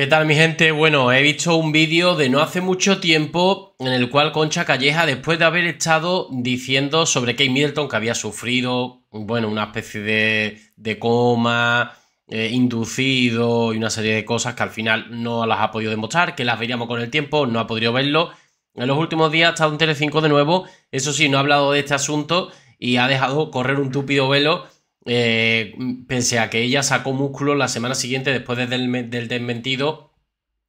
¿Qué tal mi gente? Bueno, he visto un vídeo de no hace mucho tiempo en el cual Concha Calleja, después de haber estado diciendo sobre Kate Middleton que había sufrido, bueno, una especie de, coma eh, inducido y una serie de cosas que al final no las ha podido demostrar, que las veríamos con el tiempo, no ha podido verlo. En los últimos días ha estado en Telecinco de nuevo, eso sí, no ha hablado de este asunto y ha dejado correr un túpido velo eh, Pensé a que ella sacó músculo la semana siguiente después del, desmentido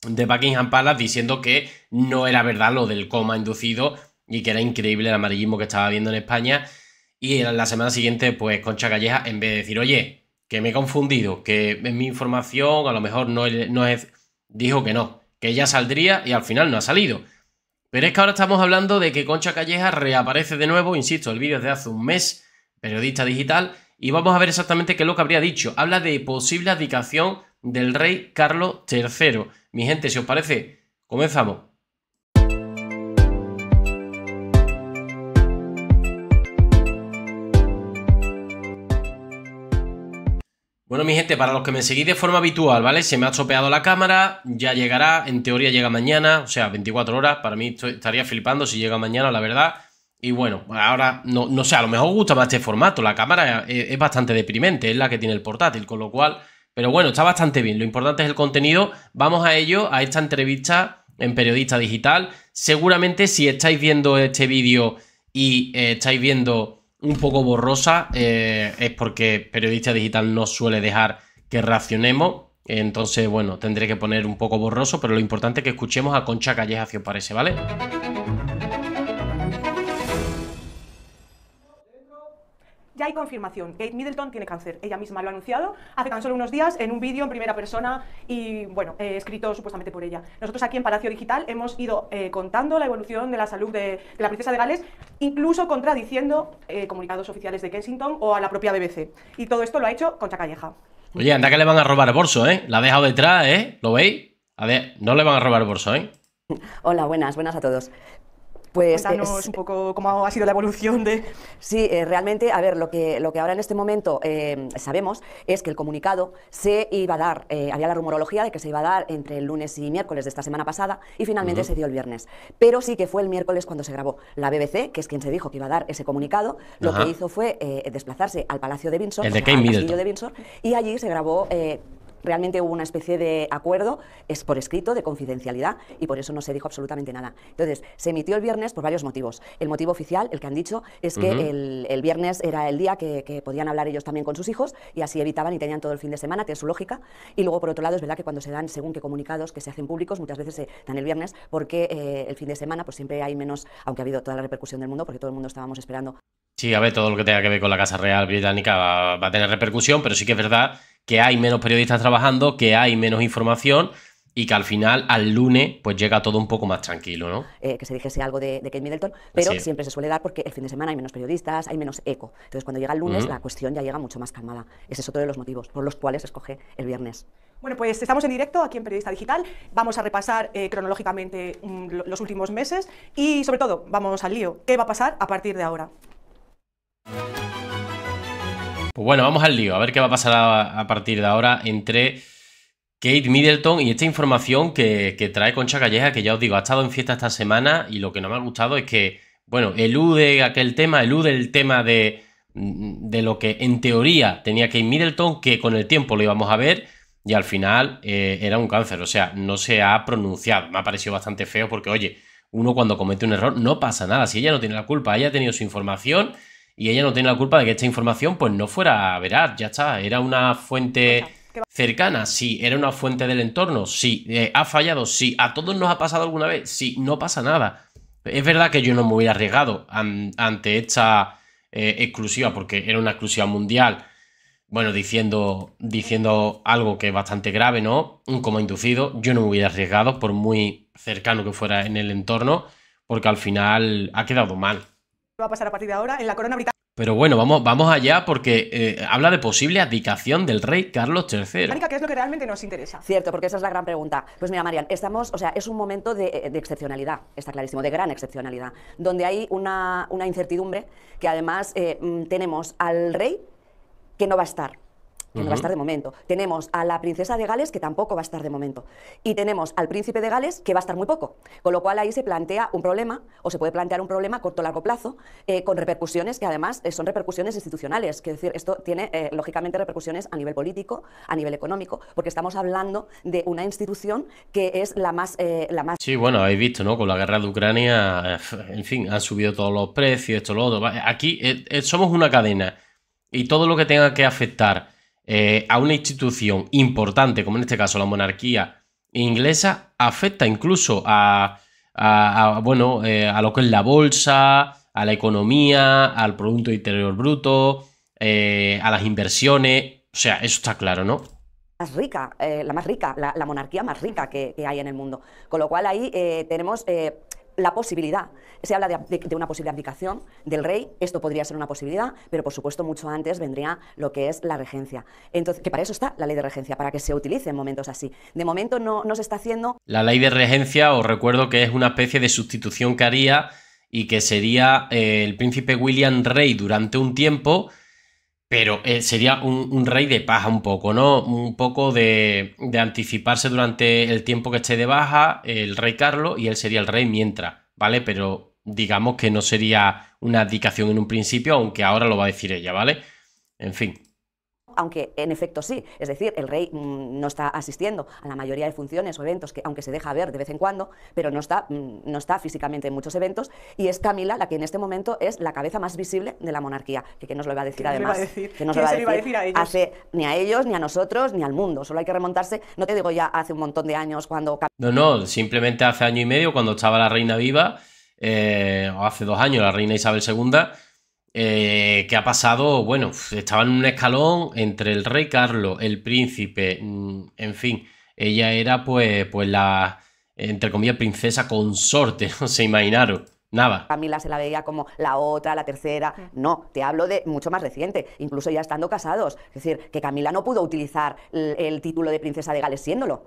de Buckingham Palace diciendo que no era verdad lo del coma inducido y que era increíble el amarillismo que estaba viendo en España. Y la semana siguiente, pues Concha Calleja, en vez de decir, oye, que me he confundido, que es mi información, a lo mejor no, no es, dijo que no, que ella saldría y al final no ha salido. Pero es que ahora estamos hablando de que Concha Calleja reaparece de nuevo, insisto, el vídeo es de hace un mes, periodista digital, y vamos a ver exactamente qué es lo que habría dicho. Habla de posible abdicación del rey Carlos III. Mi gente, si os parece, comenzamos. Bueno, mi gente, para los que me seguís de forma habitual, ¿vale? Se me ha chopeado la cámara, ya llegará, en teoría llega mañana, o sea, 24 horas, para mí estaría flipando si llega mañana, la verdad. Y bueno, ahora no, sé, a lo mejor gusta más este formato. La cámara es, bastante deprimente, es la que tiene el portátil, con lo cual. Pero bueno, está bastante bien. Lo importante es el contenido. Vamos a ello, a esta entrevista en Periodista Digital. Seguramente si estáis viendo este vídeo y eh, estáis viendo un poco borrosa, eh, es porque Periodista Digital no suele dejar que racionemos. Entonces, bueno, tendré que poner un poco borroso, pero lo importante es que escuchemos a Concha Calleja, si os parece, ¿vale? hay confirmación. Kate Middleton tiene cáncer. Ella misma lo ha anunciado hace tan solo unos días en un vídeo en primera persona y, bueno, escrito supuestamente por ella. Nosotros aquí en Palacio Digital hemos ido eh, contando la evolución de la salud de, la princesa de Gales, incluso contradiciendo eh, comunicados oficiales de Kensington o a la propia BBC. Y todo esto lo ha hecho Concha Calleja. Oye, anda que le van a robar el bolso, ¿eh? La ha dejado detrás, ¿eh? ¿Lo veis? A ver, no le van a robar el bolso, ¿eh? Hola, buenas, buenas a todos. Pues, Cuéntanos es, eh, un poco cómo ha sido la evolución de... Sí, eh, realmente, a ver, lo que, lo que ahora en este momento eh, sabemos es que el comunicado se iba a dar, había la rumorología de que se iba a dar entre el lunes y miércoles de esta semana pasada y finalmente se dio el viernes. Pero sí que fue el miércoles cuando se grabó. La BBC, que es quien se dijo que iba a dar ese comunicado, lo que hizo fue desplazarse al Palacio de Windsor, al castillo de Windsor, y allí se grabó realmente hubo una especie de acuerdo, es por escrito, de confidencialidad, y por eso no se dijo absolutamente nada. Entonces, se emitió el viernes por varios motivos. El motivo oficial, el que han dicho, es que el, viernes era el día que, podían hablar ellos también con sus hijos, y así evitaban y tenían todo el fin de semana, tiene su lógica. Y luego, por otro lado, es verdad que cuando se dan, según qué comunicados que se hacen públicos, muchas veces se dan el viernes, porque eh, el fin de semana por pues, siempre hay menos, aunque ha habido toda la repercusión del mundo, porque todo el mundo estábamos esperando. Sí, a ver, todo lo que tenga que ver con la Casa Real Británica va a tener repercusión, pero sí que es verdad que hay menos periodistas trabajando, que hay menos información y que al final, al lunes, pues llega todo un poco más tranquilo, ¿no? Eh, que se dijese algo de, Kate Middleton, pero siempre se suele dar porque el fin de semana hay menos periodistas, hay menos eco. Entonces, cuando llega el lunes, la cuestión ya llega mucho más calmada. Ese es otro de los motivos por los cuales escoge el viernes. Bueno, pues estamos en directo aquí en Periodista Digital. Vamos a repasar eh, cronológicamente mm, los últimos meses y, sobre todo, vamos al lío. ¿Qué va a pasar a partir de ahora? Pues bueno, vamos al lío, a ver qué va a pasar a, partir de ahora entre Kate Middleton y esta información que, trae Concha Calleja, que ya os digo, ha estado en fiesta esta semana y lo que no me ha gustado es que, bueno, elude aquel tema, elude el tema de, de lo que en teoría tenía Kate Middleton, que con el tiempo lo íbamos a ver y al final eh, era un cáncer, o sea, no se ha pronunciado. Me ha parecido bastante feo porque, oye, uno cuando comete un error no pasa nada, si ella no tiene la culpa, ella ha tenido su información y ella no tiene la culpa de que esta información pues no fuera a verar, ya está, era una fuente cercana, sí, era una fuente del entorno, sí, eh, ha fallado, sí, a todos nos ha pasado alguna vez, sí, no pasa nada. Es verdad que yo no me hubiera arriesgado ante esta eh, exclusiva, porque era una exclusiva mundial, bueno, diciendo, diciendo algo que es bastante grave, ¿no? Un coma inducido, yo no me hubiera arriesgado, por muy cercano que fuera en el entorno, porque al final ha quedado mal va a pasar a partir de ahora en la corona británica. Pero bueno, vamos, vamos allá porque eh, habla de posible abdicación del rey Carlos III. ¿Qué es lo que realmente nos interesa? Cierto, porque esa es la gran pregunta. Pues mira, Marian, estamos, o sea, es un momento de, eh, excepcionalidad, está clarísimo, de gran excepcionalidad, donde hay una, incertidumbre que además eh, mm, tenemos al rey que no va a estar que no va a estar de momento. Tenemos a la princesa de Gales, que tampoco va a estar de momento. Y tenemos al príncipe de Gales, que va a estar muy poco. Con lo cual ahí se plantea un problema, o se puede plantear un problema a corto o largo plazo, eh, con repercusiones que además eh, son repercusiones institucionales. es decir, esto tiene eh, lógicamente repercusiones a nivel político, a nivel económico, porque estamos hablando de una institución que es la más... la más... Sí, bueno, habéis visto, ¿no? Con la guerra de Ucrania, en fin, han subido todos los precios, esto, lo otro. Aquí somos una cadena y todo lo que tenga que afectar eh, a una institución importante, como en este caso la monarquía inglesa, afecta incluso a, bueno, eh, a lo que es la bolsa, a la economía, al Producto Interior Bruto, eh, a las inversiones. O sea, eso está claro, ¿no? Más rica, la más rica, la, monarquía más rica que, hay en el mundo. Con lo cual ahí tenemos la posibilidad, se habla de, una posible abdicación del rey, esto podría ser una posibilidad, pero por supuesto mucho antes vendría lo que es la regencia. Entonces, que para eso está la ley de regencia, para que se utilice en momentos así. De momento no, se está haciendo. La ley de regencia, os recuerdo que es una especie de sustitución que haría y que sería eh, el príncipe William rey durante un tiempo pero eh, sería un, rey de paja un poco, ¿no? Un poco de, de, anticiparse durante el tiempo que esté de baja el rey Carlos y él sería el rey mientras, ¿vale? Pero digamos que no sería una abdicación en un principio, aunque ahora lo va a decir ella, ¿vale? En fin aunque en efecto sí, es decir, el rey mm, no está asistiendo a la mayoría de funciones o eventos, que, aunque se deja ver de vez en cuando, pero no está, mm, no está físicamente en muchos eventos, y es Camila la que en este momento es la cabeza más visible de la monarquía, que que nos lo iba a decir además. Que nos lo iba a decir a ellos? ni a ellos, ni a nosotros, ni al mundo, solo hay que remontarse, no te digo ya hace un montón de años cuando... No, no, simplemente hace año y medio cuando estaba la reina viva, eh, o hace dos años la reina Isabel II, eh, ¿Qué ha pasado, bueno, estaba en un escalón entre el rey Carlos, el príncipe, mm, en fin, ella era pues, pues la, entre comillas, princesa consorte, no se imaginaron. Nada. Camila se la veía como la otra, la tercera. Mm. No, te hablo de mucho más reciente, incluso ya estando casados. Es decir, que Camila no pudo utilizar el, título de princesa de Gales siéndolo.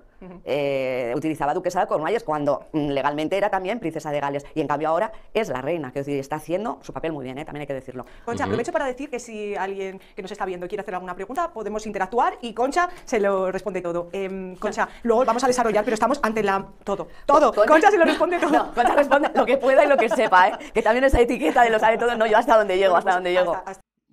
Eh, utilizaba duquesa de Cornualles cuando mm, legalmente era también princesa de Gales y en cambio ahora es la reina, que está haciendo su papel muy bien, ¿eh? también hay que decirlo. Concha, aprovecho para decir que si alguien que nos está viendo quiere hacer alguna pregunta, podemos interactuar y Concha se lo responde todo. Em, Concha, luego vamos a desarrollar, pero estamos ante la... todo, todo, Concha, se lo responde todo. Concha responde lo que pueda y lo que sepa, ¿eh? que también esa etiqueta de lo sabe todo, no, yo hasta donde llego, hasta donde llego.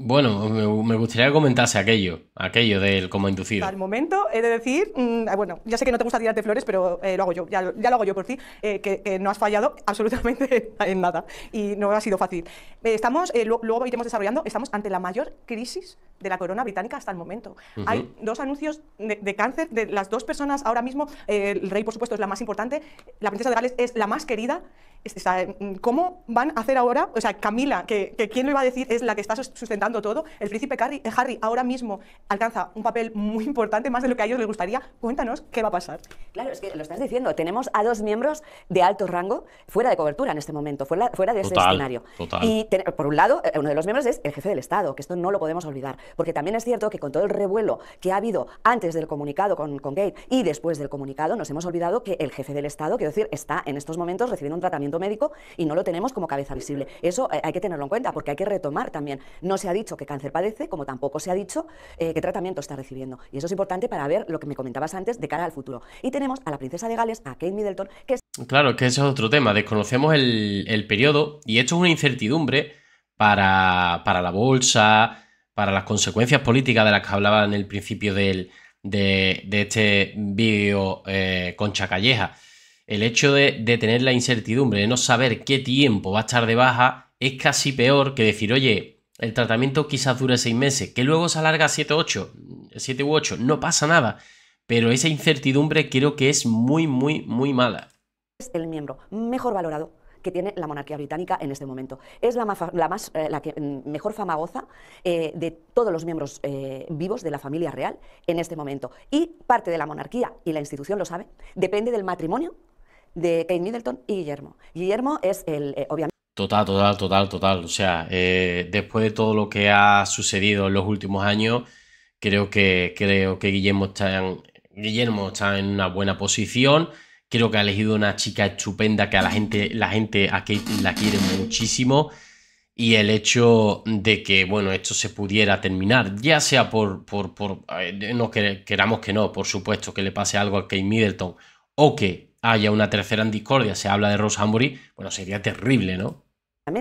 Bueno, me gustaría que comentase aquello, aquello del cómo inducido. Al momento he de decir, mm, ah, bueno, ya sé que no te gusta tirarte flores, pero eh, lo hago yo, ya, lo hago yo por ti, eh, que, no has fallado absolutamente en nada y no ha sido fácil. estamos, luego iremos desarrollando, estamos ante la mayor crisis de la corona británica hasta el momento. Hay dos anuncios de, cáncer de las dos personas ahora mismo. el rey, por supuesto, es la más importante. La princesa de Gales es la más querida. ¿Cómo van a hacer ahora? O sea, Camila, que, quién lo iba a decir, es la que está sustentando todo. El príncipe Harry, Harry ahora mismo alcanza un papel muy importante, más de lo que a ellos les gustaría. Cuéntanos qué va a pasar. Claro, es que lo estás diciendo. Tenemos a dos miembros de alto rango fuera de cobertura en este momento, fuera, de ese escenario. Y por un lado, eh, uno de los miembros es el jefe del Estado, que esto no lo podemos olvidar. Porque también es cierto que con todo el revuelo que ha habido antes del comunicado con, con Gate y después del comunicado, nos hemos olvidado que el jefe del Estado, quiero decir, está en estos momentos recibiendo un tratamiento médico y no lo tenemos como cabeza visible. Eso eh, hay que tenerlo en cuenta porque hay que retomar también. No se ha dicho que cáncer padece, como tampoco se ha dicho eh, qué tratamiento está recibiendo. Y eso es importante para ver lo que me comentabas antes de cara al futuro. Y tenemos a la princesa de Gales, a Kate Middleton, que es... Claro, que ese es otro tema. Desconocemos el, el periodo y esto es una incertidumbre para, para la bolsa, para las consecuencias políticas de las que hablaba en el principio del, de, este vídeo con eh, Concha Calleja. El hecho de, tener la incertidumbre, de no saber qué tiempo va a estar de baja, es casi peor que decir, oye, el tratamiento quizás dure seis meses, que luego se alarga 7 ocho, siete u ocho, no pasa nada. Pero esa incertidumbre creo que es muy, muy, muy mala. El miembro mejor valorado que tiene la monarquía británica en este momento. Es la, la más, eh, la que, mm, mejor fama goza eh, de todos los miembros eh, vivos de la familia real en este momento. Y parte de la monarquía, y la institución lo sabe, depende del matrimonio de Kate Middleton y Guillermo. Guillermo es el, obviamente... Total, total, total, total. O sea, después de todo lo que ha sucedido en los últimos años, creo que, creo que Guillermo, está en, Guillermo está en una buena posición Creo que ha elegido una chica estupenda que a la gente, la gente a la quiere muchísimo. Y el hecho de que, bueno, esto se pudiera terminar, ya sea por, por, eh, no queramos que no, por supuesto, que le pase algo a Kate Middleton o que haya una tercera en discordia, se habla de Rose Hambury, bueno, sería terrible, ¿no?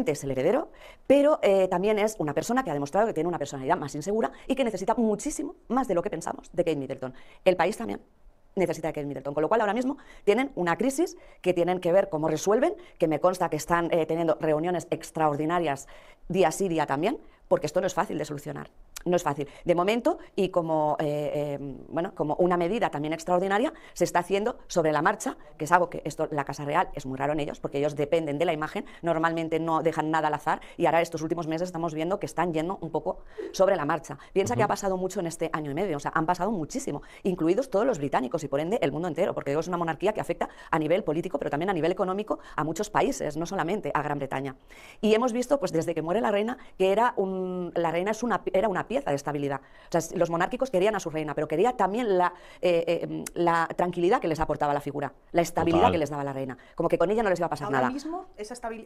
es el heredero, pero eh, también es una persona que ha demostrado que tiene una personalidad más insegura y que necesita muchísimo más de lo que pensamos de Kate Middleton. El país también necesita que Middleton. Con lo cual, ahora mismo tienen una crisis que tienen que ver cómo resuelven, que me consta que están eh, teniendo reuniones extraordinarias día sí, día también, porque esto no es fácil de solucionar no es fácil. De momento, y como, eh, em, bueno, como una medida también extraordinaria, se está haciendo sobre la marcha, que es algo que esto, la Casa Real es muy raro en ellos, porque ellos dependen de la imagen, normalmente no dejan nada al azar, y ahora estos últimos meses estamos viendo que están yendo un poco sobre la marcha. Piensa que ha pasado mucho en este año y medio, o sea, han pasado muchísimo, incluidos todos los británicos y por ende el mundo entero, porque es una monarquía que afecta a nivel político, pero también a nivel económico a muchos países, no solamente a Gran Bretaña. Y hemos visto, pues desde que muere la reina, que era la reina es una, era una pieza de estabilidad. O sea, los monárquicos querían a su reina, pero quería también la, eh, eh, mm, tranquilidad que les aportaba la figura, la estabilidad que les daba la reina. Como que con ella no les iba a pasar nada. Ahora mismo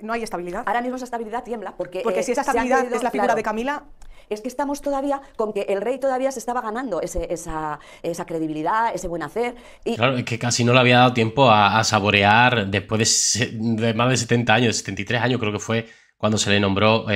no hay estabilidad. Ahora mismo esa estabilidad tiembla. Porque, porque eh, si esa estabilidad es la figura de Camila, es que estamos todavía con que el rey todavía se estaba ganando esa, credibilidad, ese buen hacer. Y... Claro, es que casi no le había dado tiempo a, saborear después de, más de 70 años, 73 años creo que fue cuando se le nombró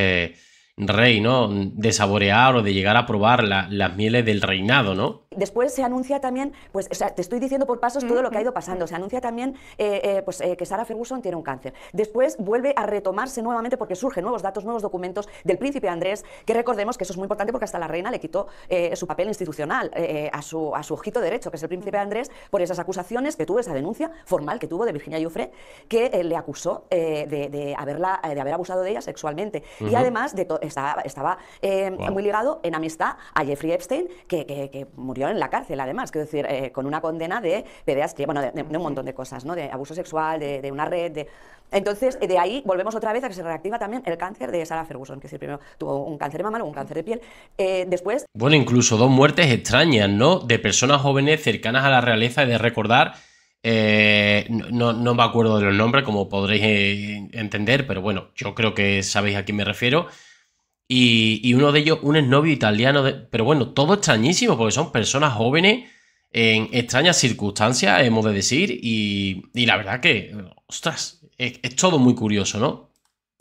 rey, ¿no? De saborear o de llegar a probar las mieles del reinado, ¿no? después se anuncia también, pues te estoy diciendo por pasos todo lo que ha ido pasando, se anuncia también eh, eh, pues, eh, que Sara Ferguson tiene un cáncer. Después vuelve a retomarse nuevamente porque surgen nuevos datos, nuevos documentos del príncipe Andrés, que recordemos que eso es muy importante porque hasta la reina le quitó su papel institucional a, su, a su ojito derecho, que es el príncipe Andrés, por esas acusaciones que tuvo, esa denuncia formal que tuvo de Virginia Yufre, que le acusó de, haberla, de haber abusado de ella sexualmente. Y además de estaba, estaba muy ligado en amistad a Jeffrey Epstein, que, que, que murió en la cárcel, además, quiero decir, eh, con una condena de que bueno, de, un montón de cosas, ¿no? De abuso sexual, de, una red, de... Entonces, eh, de ahí volvemos otra vez a que se reactiva también el cáncer de Sarah Ferguson, que decir, primero tuvo un cáncer de mama, luego un cáncer de piel, eh, después... Bueno, incluso dos muertes extrañas, ¿no? De personas jóvenes cercanas a la realeza de recordar... no, no, me acuerdo de los nombres, como podréis entender, pero bueno, yo creo que sabéis a quién me refiero y, uno de ellos, un exnovio italiano. pero bueno, todo extrañísimo porque son personas jóvenes en extrañas circunstancias, hemos de decir. Y, la verdad que, ostras, es, todo muy curioso, ¿no?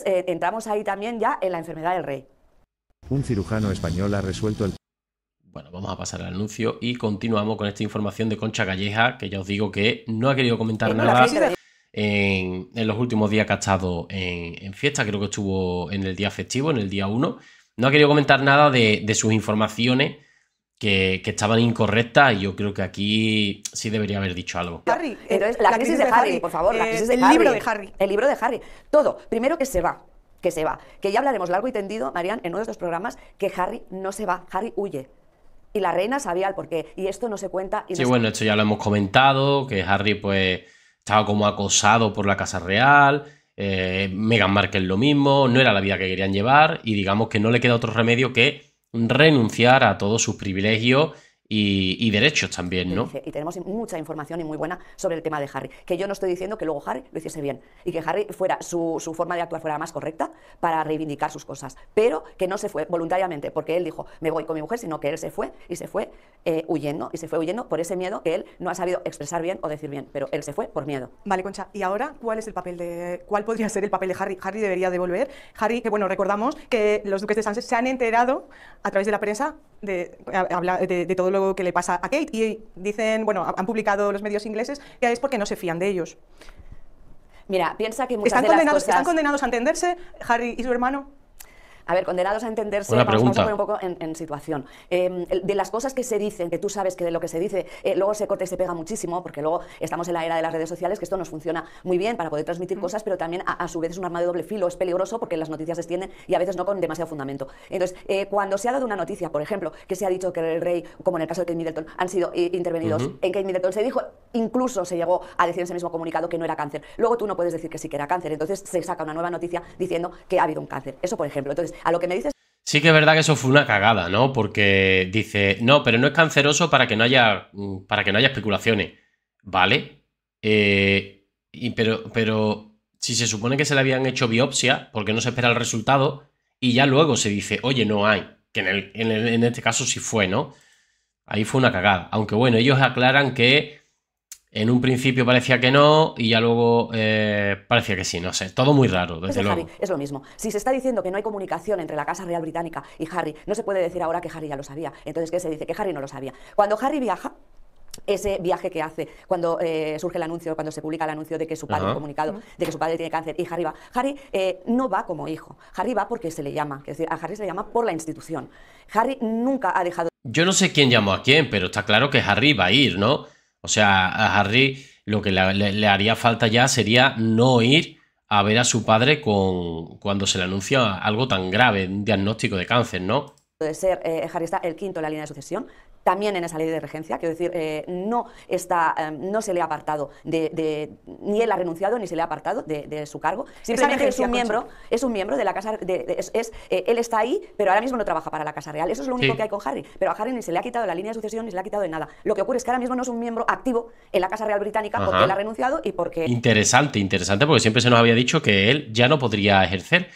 Eh, entramos ahí también ya en la enfermedad del rey. Un cirujano español ha resuelto el bueno, vamos a pasar al anuncio y continuamos con esta información de Concha Calleja, que ya os digo que no ha querido comentar nada en, los últimos días que ha estado en, fiesta, creo que estuvo en el día festivo, en el día 1. No ha querido comentar nada de, sus informaciones que, estaban incorrectas y yo creo que aquí sí debería haber dicho algo. Harry, entonces eh, la, crisis, de, Harry, por favor, la eh, crisis del el libro de Harry. El libro de Harry. Todo. Primero que se va, que se va. Que ya hablaremos largo y tendido, Marian, en uno de estos programas, que Harry no se va, Harry huye. Y la reina sabía el qué Y esto no se cuenta. Y sí, bueno, esto ya lo hemos comentado, que Harry pues estaba como acosado por la Casa Real, Megan eh, Meghan Markle lo mismo, no era la vida que querían llevar y digamos que no le queda otro remedio que renunciar a todos sus privilegios y, derechos también, ¿no? Y tenemos mucha información y muy buena sobre el tema de Harry. Que yo no estoy diciendo que luego Harry lo hiciese bien y que Harry fuera su, forma de actuar fuera más correcta para reivindicar sus cosas, pero que no se fue voluntariamente, porque él dijo, me voy con mi mujer, sino que él se fue y se fue eh, huyendo, y se fue huyendo por ese miedo que él no ha sabido expresar bien o decir bien, pero él se fue por miedo. Vale, Concha, ¿y ahora cuál es el papel de cuál podría ser el papel de Harry? Harry debería devolver. Harry, que bueno, recordamos que los duques de Sánchez se han enterado a través de la prensa de, de, de, todo lo que le pasa a Kate y dicen, bueno, han publicado los medios ingleses que es porque no se fían de ellos. Mira, piensa que muchas están Están condenados a entenderse, Harry y su hermano. A ver, condenados a entenderse, vamos, a poner un poco en, situación. Em, de las cosas que se dicen, que tú sabes que de lo que se dice, eh, luego se corta y se pega muchísimo, porque luego estamos en la era de las redes sociales, que esto nos funciona muy bien para poder transmitir mm. cosas, pero también a, su vez es un arma de doble filo, es peligroso porque las noticias se extienden y a veces no con demasiado fundamento. Entonces, eh, cuando se ha dado una noticia, por ejemplo, que se ha dicho que el rey, como en el caso de Kate Middleton, han sido eh, intervenidos, en Kate Middleton se dijo, incluso se llegó a decir en ese mismo comunicado que no era cáncer. Luego tú no puedes decir que sí que era cáncer, entonces se saca una nueva noticia diciendo que ha habido un cáncer. Eso, por ejemplo. Entonces, a lo que me dices. Sí que es verdad que eso fue una cagada, ¿no? Porque dice, no, pero no es canceroso para que no haya, mm, para que no haya especulaciones. ¿Vale? Eh, pero, pero si se supone que se le habían hecho biopsia, porque no se espera el resultado, y ya luego se dice, oye, no hay, que en, en este caso sí fue, ¿no? Ahí fue una cagada. Aunque bueno, ellos aclaran que en un principio parecía que no y ya luego eh, parecía que sí, no sé. Todo muy raro, desde luego. es lo mismo. Si se está diciendo que no hay comunicación entre la Casa Real Británica y Harry, no se puede decir ahora que Harry ya lo sabía. Entonces, ¿qué se dice? Que Harry no lo sabía. Cuando Harry viaja, ese viaje que hace cuando eh, surge el anuncio, cuando se publica el anuncio de que su padre, comunicado, de que su padre tiene cáncer y Harry va. Harry eh, no va como hijo, Harry va porque se le llama, es decir, a Harry se le llama por la institución. Harry nunca ha dejado... Yo no sé quién llamó a quién, pero está claro que Harry va a ir, ¿no? O sea, a Harry lo que le, haría falta ya sería no ir a ver a su padre con, cuando se le anuncia algo tan grave, un diagnóstico de cáncer, ¿no? Puede ser eh, Harry está el quinto en la línea de sucesión, también en esa ley de regencia, quiero decir, eh, no, está, em, no se le ha apartado de, ni él ha renunciado ni se le ha apartado de, su cargo, simplemente es un miembro, es un miembro de la Casa, de, eh, él está ahí, pero ahora mismo no trabaja para la Casa Real, eso es lo único que hay con Harry, pero a Harry ni se le ha quitado la línea de sucesión ni se le ha quitado de nada, lo que ocurre es que ahora mismo no es un miembro activo en la Casa Real Británica porque él ha renunciado y porque... Interesante, interesante, porque siempre se nos había dicho que él ya no podría ejercer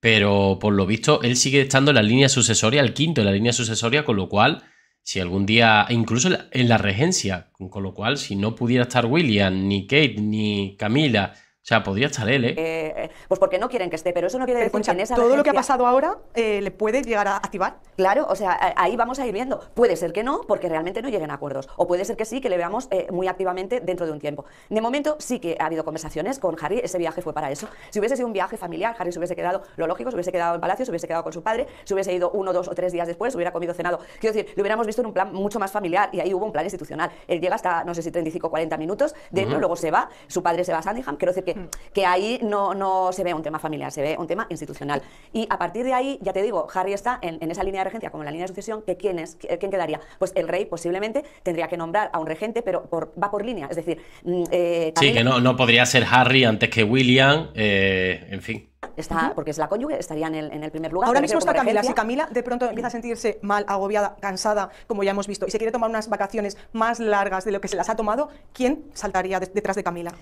pero por lo visto él sigue estando en la línea sucesoria, el quinto en la línea sucesoria, con lo cual si algún día, incluso en la regencia, con lo cual si no pudiera estar William, ni Kate, ni Camila, o sea, podría estar él, ¿eh? eh, eh pues porque no quieren que esté, pero eso no quiere decir que Todo lo que ha pasado ahora eh, le puede llegar a activar. Claro, o sea, ahí vamos a ir viendo. Puede ser que no, porque realmente no lleguen a acuerdos. O puede ser que sí, que le veamos eh, muy activamente dentro de un tiempo. De momento sí que ha habido conversaciones con Harry, ese viaje fue para eso. Si hubiese sido un viaje familiar, Harry se hubiese quedado, lo lógico, se hubiese quedado en Palacio, se hubiese quedado con su padre, se hubiese ido uno, dos o tres días después, se hubiera comido, cenado. Quiero decir, lo hubiéramos visto en un plan mucho más familiar y ahí hubo un plan institucional. Él llega hasta, no sé si 35 o 40 minutos, dentro, luego se va, su padre se va a Sandingham. Quiero decir que, mm. que ahí no, no se ve un tema familiar, se ve un tema institucional. Y a partir de ahí, ya te digo, Harry está en, en esa línea de como la línea de sucesión, que quién, es, ¿quién quedaría? Pues el rey posiblemente tendría que nombrar a un regente, pero por, va por línea, es decir... Mm, eh, sí, que no, no podría ser Harry antes que William, eh, en fin está, porque es la cónyuge, estaría en el, primer lugar. Ahora mismo está Camila, si Camila de pronto empieza a sentirse mal, agobiada, cansada, como ya hemos visto, y se quiere tomar unas vacaciones más largas de lo que se las ha tomado, ¿quién saltaría detrás de Camila?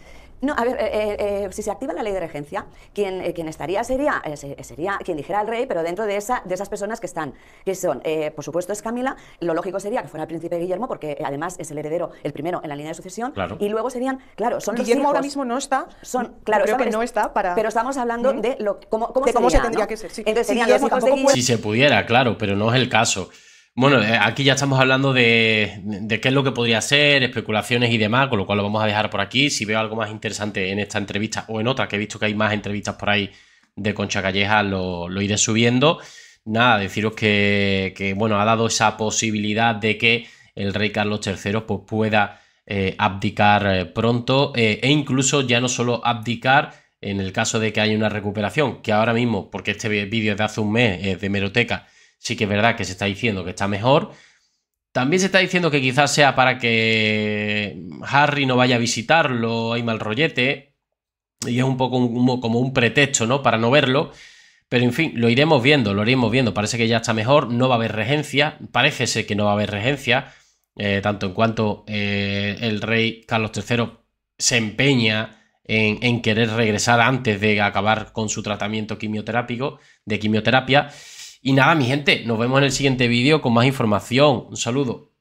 No, a ver, eh, eh, eh, si se activa la ley de regencia, quien, estaría sería, sería quien dijera el rey, pero dentro de, esa, de esas personas que están, que son, por supuesto es Camila, lo lógico sería que fuera el príncipe Guillermo, porque además es el heredero, el primero en la línea de sucesión, y luego serían, claro, son Guillermo ahora mismo no está, son, claro, creo que no está para... Pero estamos hablando de cómo, se, tendría que ser. Si se pudiera, claro, pero no es el caso. Bueno, eh, aquí ya estamos hablando de, qué es lo que podría ser, especulaciones y demás, con lo cual lo vamos a dejar por aquí. Si veo algo más interesante en esta entrevista o en otra, que he visto que hay más entrevistas por ahí de Concha Calleja, lo, iré subiendo. Nada, deciros que, bueno, ha dado esa posibilidad de que el rey Carlos III pues, pueda eh, abdicar eh, pronto e incluso ya no solo abdicar, en el caso de que haya una recuperación, que ahora mismo, porque este vídeo es de hace un mes, es de meroteca, sí que es verdad que se está diciendo que está mejor. También se está diciendo que quizás sea para que Harry no vaya a visitarlo, hay mal rollete, y es un poco como un pretexto, ¿no? Para no verlo. Pero en fin, lo iremos viendo, lo iremos viendo. Parece que ya está mejor, no va a haber regencia, parece que no va a haber regencia, eh, tanto en cuanto eh, el rey Carlos III se empeña en, querer regresar antes de acabar con su tratamiento quimioterápico, de quimioterapia. Y nada, mi gente, nos vemos en el siguiente vídeo con más información. Un saludo.